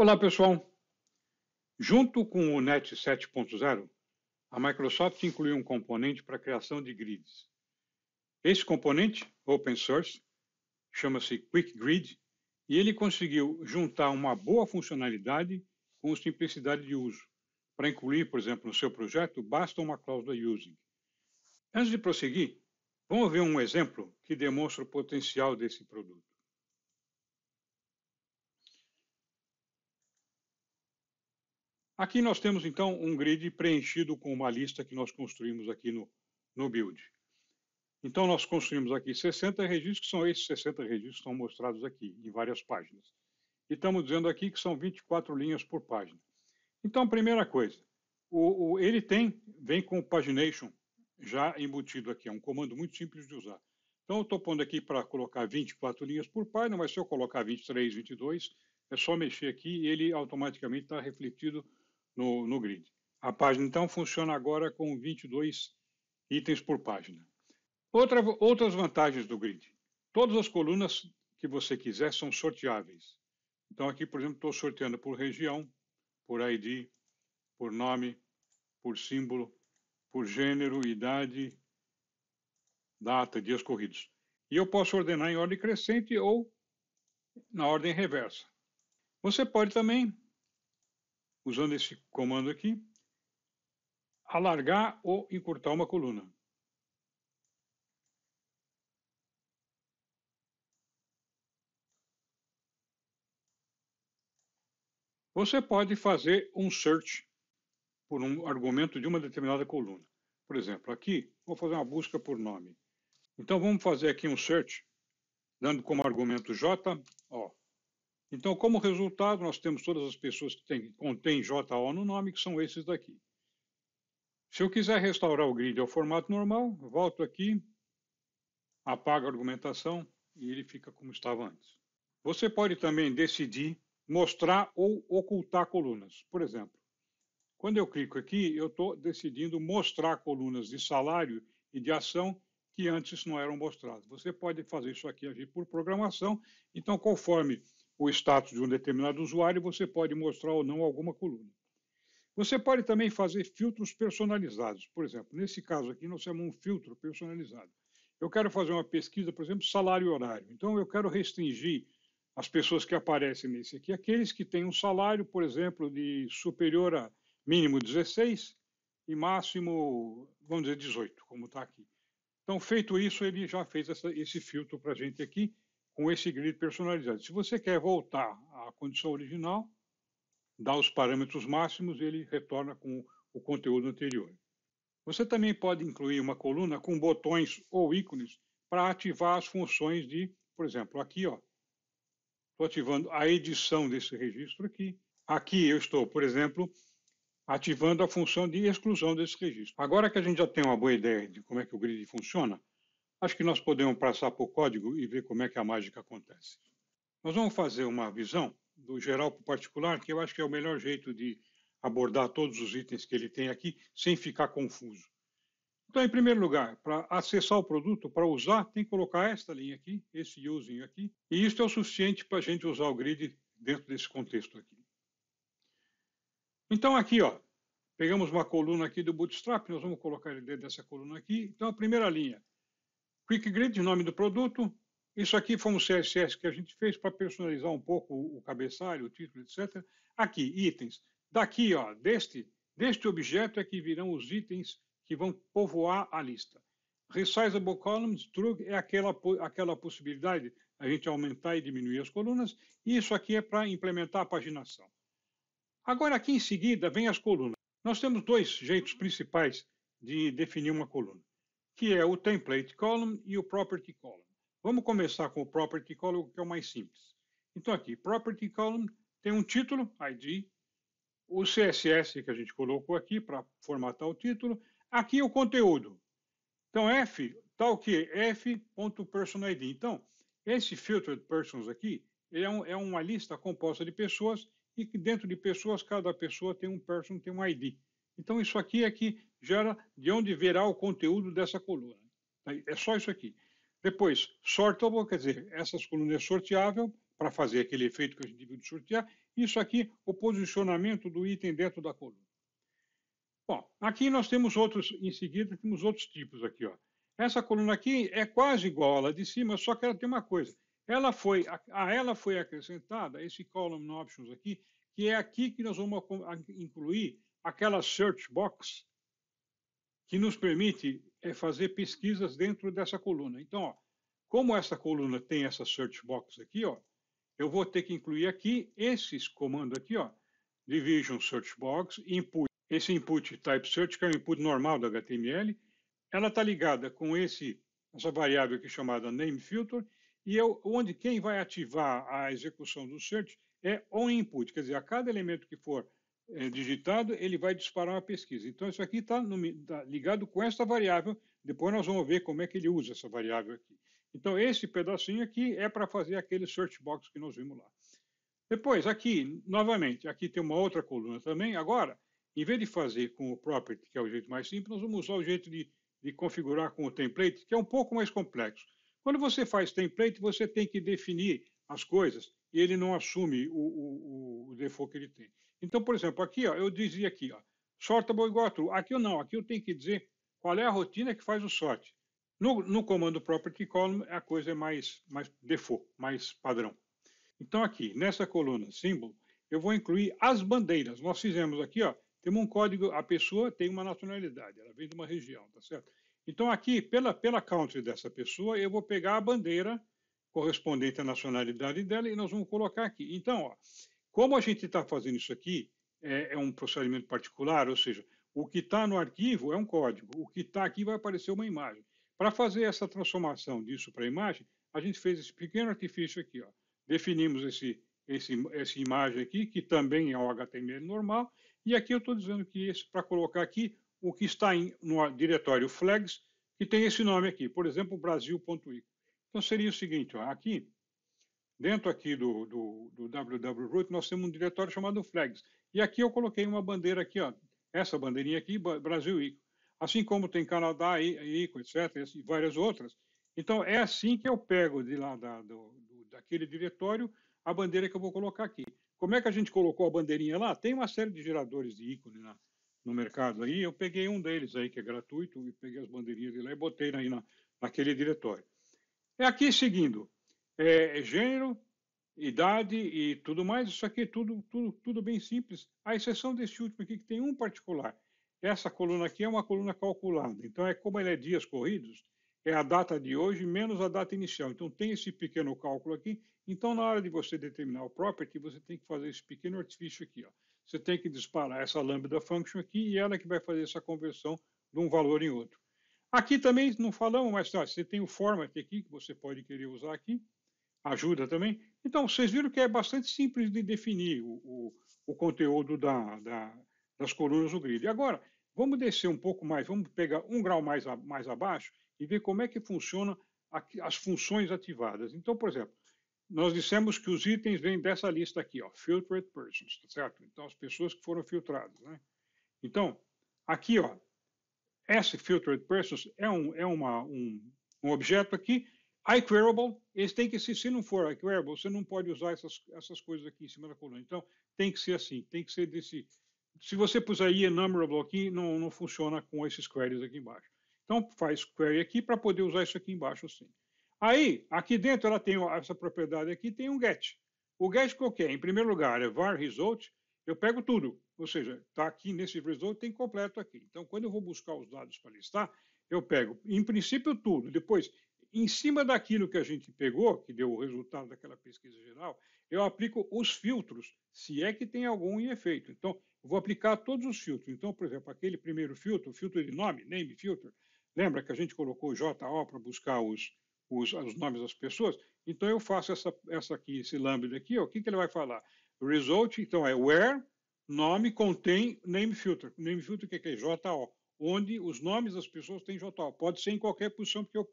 Olá, pessoal. Junto com o NET 7.0, a Microsoft incluiu um componente para a criação de grids. Esse componente, open source, chama-se Quick Grid e ele conseguiu juntar uma boa funcionalidade com simplicidade de uso. Para incluir, por exemplo, no seu projeto, basta uma cláusula Using. Antes de prosseguir, vamos ver um exemplo que demonstra o potencial desse produto. Aqui nós temos, então, um grid preenchido com uma lista que nós construímos aqui no, no build. Então, nós construímos aqui 60 registros, que são esses 60 registros que estão mostrados aqui, em várias páginas. E estamos dizendo aqui que são 24 linhas por página. Então, primeira coisa, o, o, ele tem, vem com o pagination já embutido aqui, é um comando muito simples de usar. Então, eu estou pondo aqui para colocar 24 linhas por página, mas se eu colocar 23, 22, é só mexer aqui e ele automaticamente está refletido no, no grid. A página, então, funciona agora com 22 itens por página. Outra, outras vantagens do grid. Todas as colunas que você quiser são sorteáveis. Então, aqui, por exemplo, estou sorteando por região, por ID, por nome, por símbolo, por gênero, idade, data, dias corridos. E eu posso ordenar em ordem crescente ou na ordem reversa. Você pode também usando esse comando aqui, alargar ou encurtar uma coluna. Você pode fazer um search por um argumento de uma determinada coluna. Por exemplo, aqui, vou fazer uma busca por nome. Então, vamos fazer aqui um search, dando como argumento J, ó, então, como resultado, nós temos todas as pessoas que têm, contêm JO no nome, que são esses daqui. Se eu quiser restaurar o grid ao formato normal, volto aqui, apago a argumentação e ele fica como estava antes. Você pode também decidir mostrar ou ocultar colunas. Por exemplo, quando eu clico aqui, eu estou decidindo mostrar colunas de salário e de ação que antes não eram mostradas. Você pode fazer isso aqui por programação. Então, conforme o status de um determinado usuário, você pode mostrar ou não alguma coluna. Você pode também fazer filtros personalizados. Por exemplo, nesse caso aqui, nós temos um filtro personalizado. Eu quero fazer uma pesquisa, por exemplo, salário e horário. Então, eu quero restringir as pessoas que aparecem nesse aqui, aqueles que têm um salário, por exemplo, de superior a mínimo 16 e máximo, vamos dizer, 18, como está aqui. Então, feito isso, ele já fez essa, esse filtro para a gente aqui com esse grid personalizado. Se você quer voltar à condição original, dá os parâmetros máximos e ele retorna com o conteúdo anterior. Você também pode incluir uma coluna com botões ou ícones para ativar as funções de, por exemplo, aqui, ó. Estou ativando a edição desse registro aqui. Aqui eu estou, por exemplo, ativando a função de exclusão desse registro. Agora que a gente já tem uma boa ideia de como é que o grid funciona, Acho que nós podemos passar por código e ver como é que a mágica acontece. Nós vamos fazer uma visão do geral para o particular, que eu acho que é o melhor jeito de abordar todos os itens que ele tem aqui sem ficar confuso. Então, em primeiro lugar, para acessar o produto, para usar, tem que colocar esta linha aqui, esse using aqui, e isso é o suficiente para a gente usar o grid dentro desse contexto aqui. Então, aqui, ó, pegamos uma coluna aqui do Bootstrap, nós vamos colocar ele dentro dessa coluna aqui. Então, a primeira linha, Quick Grid, nome do produto. Isso aqui foi um CSS que a gente fez para personalizar um pouco o cabeçalho, o título, etc. Aqui, itens. Daqui, ó, deste, deste objeto é que virão os itens que vão povoar a lista. Resizable columns, true, é aquela, aquela possibilidade a gente aumentar e diminuir as colunas. E isso aqui é para implementar a paginação. Agora, aqui em seguida, vem as colunas. Nós temos dois jeitos principais de definir uma coluna que é o template column e o property column. Vamos começar com o property column, que é o mais simples. Então aqui, property column tem um título, ID, o CSS que a gente colocou aqui para formatar o título, aqui o conteúdo. Então F, tal tá que f.personID. Então, esse filtered persons aqui, é, um, é uma lista composta de pessoas e que dentro de pessoas, cada pessoa tem um person, tem um ID. Então, isso aqui é que gera de onde verá o conteúdo dessa coluna. Tá é só isso aqui. Depois, sortable, quer dizer, essas colunas é sorteável para fazer aquele efeito que a gente viu de sortear. Isso aqui, o posicionamento do item dentro da coluna. Bom, aqui nós temos outros, em seguida, temos outros tipos aqui. Ó. Essa coluna aqui é quase igual à de cima, só que ela tem uma coisa. Ela foi, a, a ela foi acrescentada esse column options aqui, que é aqui que nós vamos incluir aquela search box que nos permite é fazer pesquisas dentro dessa coluna. Então, ó, como essa coluna tem essa search box aqui, ó, eu vou ter que incluir aqui esses comandos aqui, ó, division search box, input. Esse input type search, que é o input normal do HTML, ela está ligada com esse, essa variável aqui chamada name filter, e eu, onde quem vai ativar a execução do search é o input, quer dizer, a cada elemento que for é, digitado, ele vai disparar uma pesquisa. Então, isso aqui está tá ligado com esta variável. Depois nós vamos ver como é que ele usa essa variável aqui. Então, esse pedacinho aqui é para fazer aquele search box que nós vimos lá. Depois, aqui, novamente, aqui tem uma outra coluna também. Agora, em vez de fazer com o property, que é o jeito mais simples, nós vamos usar o jeito de, de configurar com o template, que é um pouco mais complexo. Quando você faz template, você tem que definir as coisas e ele não assume o, o, o default que ele tem. Então, por exemplo, aqui ó, eu dizia aqui, ó, sortable é igual a true. Aqui eu não, aqui eu tenho que dizer qual é a rotina que faz o sorte. No, no comando property column, a coisa é mais, mais default, mais padrão. Então, aqui, nessa coluna símbolo, eu vou incluir as bandeiras. Nós fizemos aqui, ó, temos um código, a pessoa tem uma nacionalidade, ela vem de uma região, tá certo? Então, aqui, pela, pela country dessa pessoa, eu vou pegar a bandeira correspondente à nacionalidade dela e nós vamos colocar aqui. Então, ó, como a gente está fazendo isso aqui, é, é, um procedimento particular, ou seja, o que está no arquivo é um código, o que está aqui vai aparecer uma imagem. Para fazer essa transformação disso para imagem, a gente fez esse pequeno artifício aqui. Ó. Definimos esse, esse, essa imagem aqui, que também é um HTML normal, e aqui eu estou dizendo que para colocar aqui o que está em, no diretório flags, que tem esse nome aqui, por exemplo, Brasil.ico. Então seria o seguinte, ó, aqui Dentro aqui do, do, do WWRoot, nós temos um diretório chamado flags. E aqui eu coloquei uma bandeira aqui, ó, essa bandeirinha aqui, Brasil ICO. Assim como tem Canadá, ICO, etc., e várias outras. Então, é assim que eu pego de lá da, do, do, daquele diretório a bandeira que eu vou colocar aqui. Como é que a gente colocou a bandeirinha lá? Tem uma série de geradores de ícone né, na, no mercado aí. Eu peguei um deles aí, que é gratuito, e peguei as bandeirinhas de lá e botei aí na, naquele diretório. É aqui seguindo. É, é, gênero, idade e tudo mais. Isso aqui é tudo, tudo, tudo bem simples, à exceção desse último aqui, que tem um particular. Essa coluna aqui é uma coluna calculada. Então, é como ele é dias corridos, é a data de hoje menos a data inicial. Então, tem esse pequeno cálculo aqui. Então, na hora de você determinar o property, você tem que fazer esse pequeno artifício aqui. Ó. Você tem que disparar essa lambda function aqui e ela que vai fazer essa conversão de um valor em outro. Aqui também não falamos, mas tá, você tem o format aqui que você pode querer usar aqui ajuda também. Então, vocês viram que é bastante simples de definir o, o, o conteúdo da, da, das colunas do grid. E agora, vamos descer um pouco mais, vamos pegar um grau mais, a, mais abaixo e ver como é que funciona a, as funções ativadas. Então, por exemplo, nós dissemos que os itens vêm dessa lista aqui, ó, filtered persons, tá certo? Então, as pessoas que foram filtradas, né? Então, aqui, ó, esse filtered persons é um, é uma, um, um objeto aqui iQueryable, eles têm que ser, se não for iQueryable, você não pode usar essas, essas coisas aqui em cima da coluna. Então, tem que ser assim, tem que ser desse. Se você puser enumerable aqui, não, não funciona com esses queries aqui embaixo. Então, faz query aqui para poder usar isso aqui embaixo sim. Aí, aqui dentro, ela tem essa propriedade aqui, tem um get. O get qualquer, é? em primeiro lugar, é var result, eu pego tudo. Ou seja, está aqui nesse result, tem completo aqui. Então, quando eu vou buscar os dados para listar, eu pego, em princípio, tudo. Depois, em cima daquilo que a gente pegou, que deu o resultado daquela pesquisa geral, eu aplico os filtros, se é que tem algum em efeito. Então, eu vou aplicar todos os filtros. Então, por exemplo, aquele primeiro filtro, o filtro de nome, name filter, lembra que a gente colocou JO para buscar os, os, os, nomes das pessoas? Então, eu faço essa, essa aqui, esse lambda aqui, ó, o que, que ele vai falar? Result, então, é where, nome, contém name filter. Name filter, o que é? JO onde os nomes das pessoas têm JO. Pode ser em qualquer posição, porque eu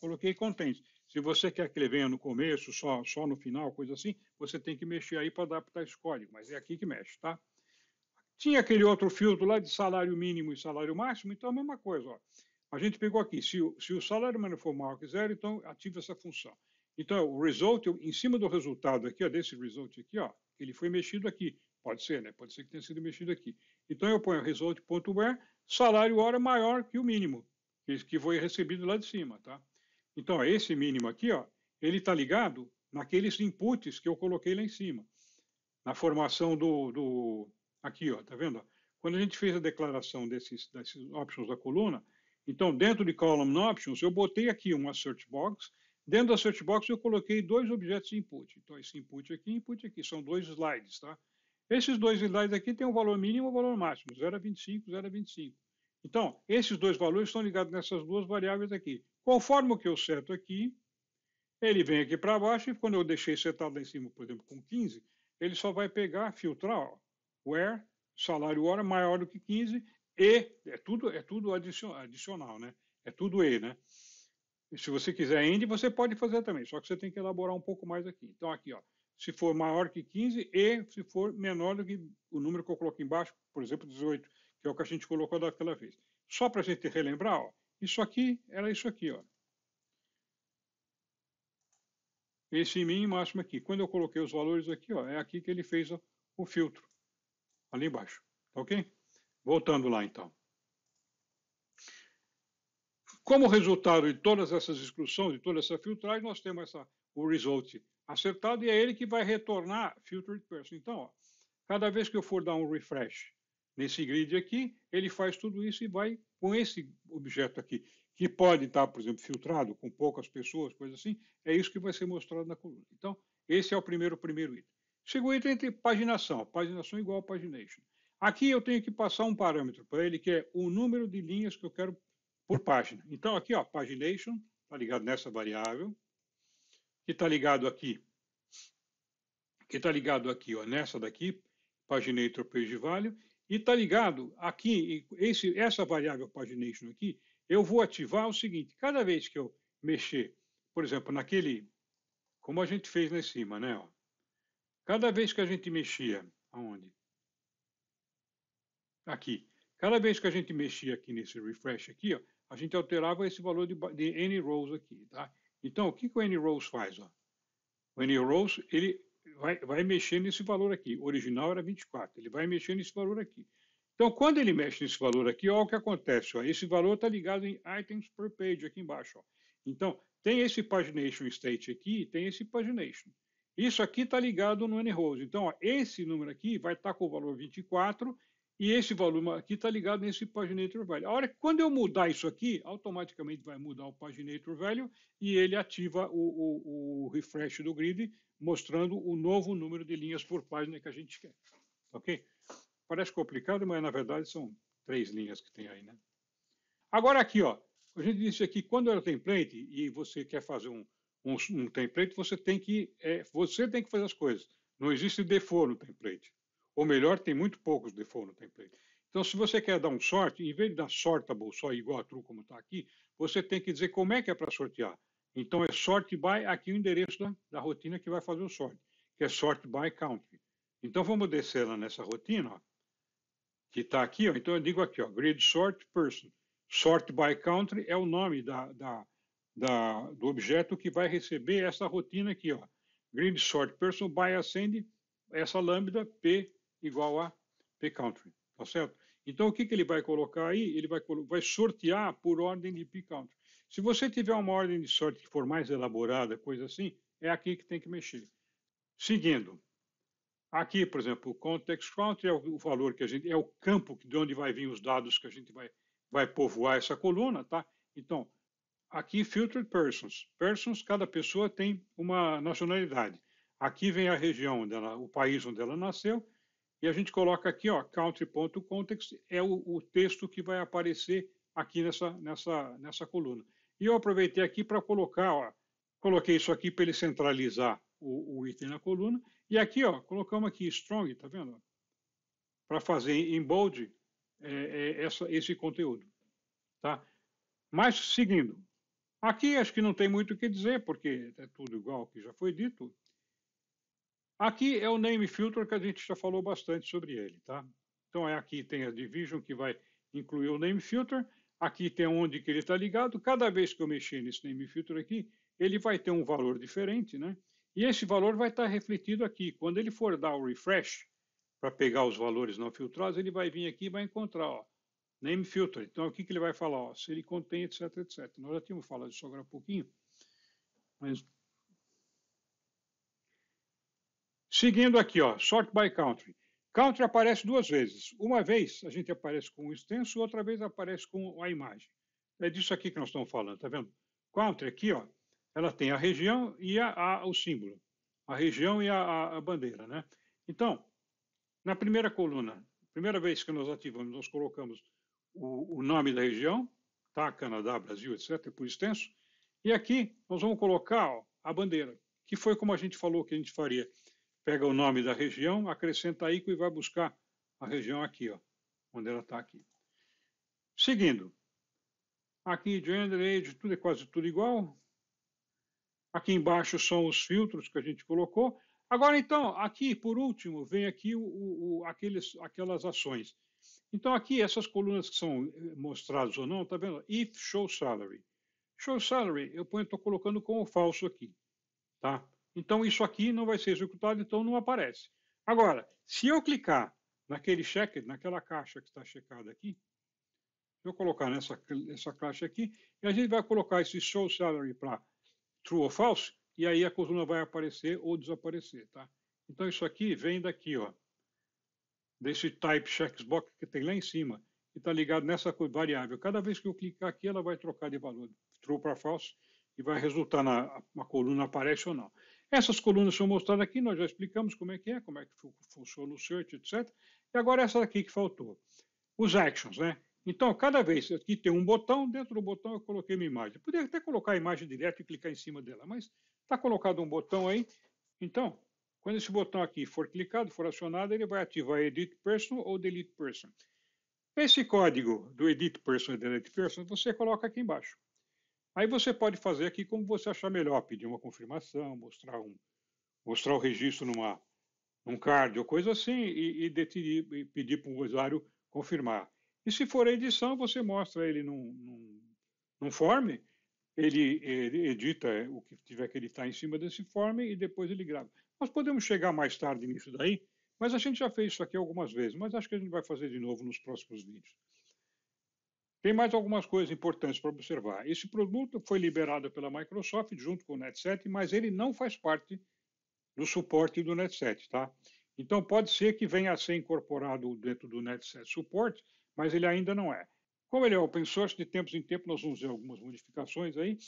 coloquei contente. Se você quer que ele venha no começo, só, só no final, coisa assim, você tem que mexer aí para adaptar esse código, mas é aqui que mexe, tá? Tinha aquele outro filtro lá de salário mínimo e salário máximo, então é a mesma coisa. Ó. A gente pegou aqui, se o, se o salário mínimo for maior que zero, então ativa essa função. Então, o result, em cima do resultado aqui, ó, desse result aqui, ó, ele foi mexido aqui. Pode ser, né? Pode ser que tenha sido mexido aqui. Então eu ponho result.where, salário hora maior que o mínimo, que foi recebido lá de cima, tá? Então, esse mínimo aqui, ó, ele está ligado naqueles inputs que eu coloquei lá em cima, na formação do, do aqui, ó, tá vendo? Quando a gente fez a declaração desses, desses options da coluna, então dentro de column options eu botei aqui uma search box, dentro da search box eu coloquei dois objetos de input. Então esse input aqui, input aqui, são dois slides, tá? Esses dois slides aqui têm um valor mínimo e um valor máximo, 0,25, 0,25. Então, esses dois valores estão ligados nessas duas variáveis aqui. Conforme o que eu seto aqui, ele vem aqui para baixo e quando eu deixei setado lá em cima, por exemplo, com 15, ele só vai pegar, filtrar, ó, where salário hora maior do que 15 e é tudo é tudo adicional, né? É tudo e, né? E se você quiser end, você pode fazer também, só que você tem que elaborar um pouco mais aqui. Então aqui, ó, se for maior que 15 e se for menor do que o número que eu coloquei embaixo, por exemplo, 18, que é o que a gente colocou daquela vez. Só para a gente relembrar, ó, isso aqui era isso aqui. Ó. Esse mínimo máximo aqui. Quando eu coloquei os valores aqui, ó, é aqui que ele fez ó, o filtro, ali embaixo. Tá ok? Voltando lá, então. Como resultado de todas essas exclusões, de toda essa filtragem, nós temos essa, o result acertado e é ele que vai retornar filtered person. Então, ó, cada vez que eu for dar um refresh nesse grid aqui, ele faz tudo isso e vai com esse objeto aqui, que pode estar, por exemplo, filtrado com poucas pessoas, coisa assim, é isso que vai ser mostrado na coluna. Então, esse é o primeiro, primeiro item. Segundo item é paginação. Paginação é igual a pagination. Aqui eu tenho que passar um parâmetro para ele, que é o número de linhas que eu quero por página. Então, aqui, ó, pagination, está ligado nessa variável, que está ligado aqui, que está ligado aqui, ó, nessa daqui, paginator page value, e está ligado aqui, esse, essa variável pagination aqui, eu vou ativar o seguinte, cada vez que eu mexer, por exemplo, naquele, como a gente fez lá em cima, né? Ó, cada vez que a gente mexia, aonde? Aqui. Cada vez que a gente mexia aqui nesse refresh aqui, ó, a gente alterava esse valor de, de n rows aqui, tá? Então, o que, que o N. Rose faz? Ó? O N. Rose ele vai, vai mexer nesse valor aqui. O original era 24, ele vai mexer nesse valor aqui. Então, quando ele mexe nesse valor aqui, olha o que acontece. Ó. Esse valor está ligado em items per page aqui embaixo. Ó. Então, tem esse pagination state aqui e tem esse pagination. Isso aqui está ligado no N-Rose. Então, ó, esse número aqui vai estar tá com o valor 24 e esse volume aqui está ligado nesse paginator value. A hora que quando eu mudar isso aqui, automaticamente vai mudar o paginator value e ele ativa o, o, o refresh do grid, mostrando o novo número de linhas por página que a gente quer. Ok? Parece complicado, mas na verdade são três linhas que tem aí, né? Agora aqui, ó, a gente disse aqui, quando era é template e você quer fazer um, um, um template, você tem que é, você tem que fazer as coisas. Não existe default no template. Ou melhor, tem muito poucos default no template. Então, se você quer dar um sorte em vez de dar sortable só igual a true como está aqui, você tem que dizer como é que é para sortear. Então, é sort by, aqui o endereço da, da rotina que vai fazer o sort, que é sort by country. Então, vamos descer lá nessa rotina, ó, que está aqui. Ó, então, eu digo aqui, ó, grid sort person. Sort by country é o nome da, da, da, do objeto que vai receber essa rotina aqui. Ó, grid sort person by ascend, essa lambda p igual a P-Country, tá certo? Então, o que, que ele vai colocar aí? Ele vai, vai sortear por ordem de P-Country. Se você tiver uma ordem de sorte que for mais elaborada, coisa assim, é aqui que tem que mexer. Seguindo, aqui, por exemplo, o context count é o valor que a gente, é o campo de onde vai vir os dados que a gente vai, vai povoar essa coluna, tá? Então, aqui filtered persons. Persons, cada pessoa tem uma nacionalidade. Aqui vem a região, onde ela, o país onde ela nasceu, e a gente coloca aqui, ó, country.context é o, o, texto que vai aparecer aqui nessa, nessa, nessa coluna. E eu aproveitei aqui para colocar, ó, coloquei isso aqui para ele centralizar o, o, item na coluna. E aqui, ó, colocamos aqui strong, tá vendo? Para fazer em bold é, é, essa, esse conteúdo, tá? Mas seguindo, aqui acho que não tem muito o que dizer porque é tudo igual que já foi dito. Aqui é o name filter que a gente já falou bastante sobre ele, tá? Então é aqui tem a division que vai incluir o name filter, aqui tem onde que ele está ligado. Cada vez que eu mexer nesse name filter aqui, ele vai ter um valor diferente, né? E esse valor vai estar tá refletido aqui. Quando ele for dar o refresh para pegar os valores não filtrados, ele vai vir aqui e vai encontrar, ó, name filter. Então o que que ele vai falar, ó, se ele contém, etc, etc. Nós já tínhamos falado disso agora há pouquinho, mas Seguindo aqui, ó, sort by country. Country aparece duas vezes. Uma vez a gente aparece com o extenso, outra vez aparece com a imagem. É disso aqui que nós estamos falando, tá vendo? Country aqui, ó, ela tem a região e a, a o símbolo. A região e a, a, bandeira, né? Então, na primeira coluna, primeira vez que nós ativamos, nós colocamos o, o nome da região, tá? Canadá, Brasil, etc., por extenso. E aqui nós vamos colocar ó, a bandeira, que foi como a gente falou que a gente faria pega o nome da região, acrescenta ICO e vai buscar a região aqui, ó, onde ela está aqui. Seguindo, aqui gender, age, tudo é quase tudo igual. Aqui embaixo são os filtros que a gente colocou. Agora, então, aqui, por último, vem aqui o, o, aqueles, aquelas ações. Então, aqui, essas colunas que são eh, mostradas ou não, tá vendo? If show salary. Show salary, eu estou colocando como falso aqui, tá? Então, isso aqui não vai ser executado, então não aparece. Agora, se eu clicar naquele check, naquela caixa que está checada aqui, eu colocar nessa caixa aqui, e a gente vai colocar esse show salary para true ou false, e aí a coluna vai aparecer ou desaparecer, tá? Então isso aqui vem daqui, ó, desse type checkbox que tem lá em cima, e está ligado nessa variável. Cada vez que eu clicar aqui, ela vai trocar de valor, true para false, e vai resultar na uma coluna aparece ou não. Essas colunas são mostradas aqui, nós já explicamos como é que é, como é que funciona o search, etc. E agora essa daqui que faltou, os actions, né? Então, cada vez, que tem um botão, dentro do botão eu coloquei uma imagem. poderia até colocar a imagem direto e clicar em cima dela, mas está colocado um botão aí. Então, quando esse botão aqui for clicado, for acionado, ele vai ativar Edit Person ou Delete Person. Esse código do Edit Person e Delete Person você coloca aqui embaixo. Aí você pode fazer aqui como você achar melhor, pedir uma confirmação, mostrar, um, mostrar o registro numa, num card ou coisa assim e, e, e pedir para o usuário confirmar. E se for a edição, você mostra ele num, num, num form, ele, ele, edita o que tiver que editar em cima desse form e depois ele grava. Nós podemos chegar mais tarde nisso daí, mas a gente já fez isso aqui algumas vezes, mas acho que a gente vai fazer de novo nos próximos vídeos. Tem mais algumas coisas importantes para observar. Esse produto foi liberado pela Microsoft junto com o NetSet, mas ele não faz parte do suporte do NetSet, tá? Então pode ser que venha a ser incorporado dentro do NetSet suporte, mas ele ainda não é. Como ele é open source, de tempos em tempos nós vamos ver algumas modificações aí.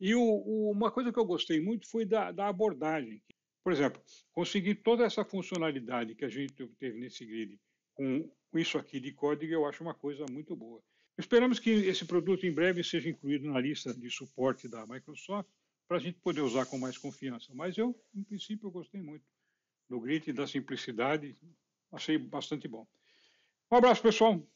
E o, o, uma coisa que eu gostei muito foi da, da abordagem. Por exemplo, conseguir toda essa funcionalidade que a gente obteve nesse grid com isso aqui de código, eu acho uma coisa muito boa. Esperamos que esse produto em breve seja incluído na lista de suporte da Microsoft para a gente poder usar com mais confiança. Mas eu, em princípio, eu gostei muito do e da simplicidade, achei bastante bom. Um abraço, pessoal.